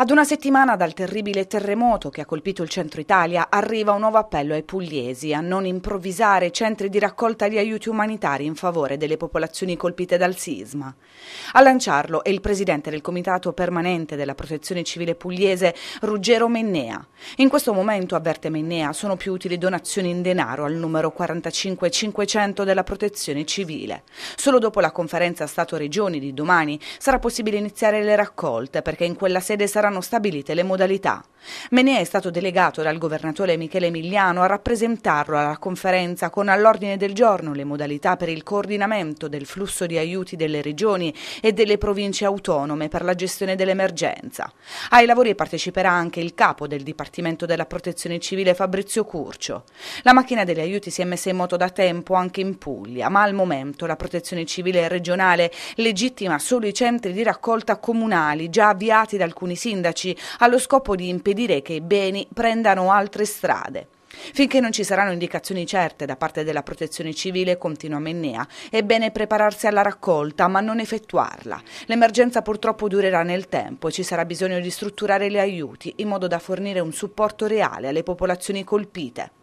Ad una settimana dal terribile terremoto che ha colpito il centro Italia arriva un nuovo appello ai pugliesi a non improvvisare centri di raccolta di aiuti umanitari in favore delle popolazioni colpite dal sisma. A lanciarlo è il presidente del Comitato Permanente della Protezione Civile Pugliese, Ruggero Mennea. In questo momento, avverte Mennea, sono più utili donazioni in denaro al numero 45500 della Protezione Civile. Solo dopo la conferenza Stato-Regioni di domani sarà possibile iniziare le raccolte perché in quella sede sarà saranno stabilite le modalità. Menea è stato delegato dal governatore Michele Emiliano a rappresentarlo alla conferenza con all'ordine del giorno le modalità per il coordinamento del flusso di aiuti delle regioni e delle province autonome per la gestione dell'emergenza. Ai lavori parteciperà anche il capo del Dipartimento della Protezione Civile Fabrizio Curcio. La macchina degli aiuti si è messa in moto da tempo anche in Puglia, ma al momento la Protezione Civile regionale legittima solo i centri di raccolta comunali già avviati da alcuni sindaci allo scopo di impiegare impedire che i beni prendano altre strade. Finché non ci saranno indicazioni certe da parte della protezione civile, continua Mennea, è bene prepararsi alla raccolta, ma non effettuarla. L'emergenza purtroppo durerà nel tempo e ci sarà bisogno di strutturare gli aiuti in modo da fornire un supporto reale alle popolazioni colpite.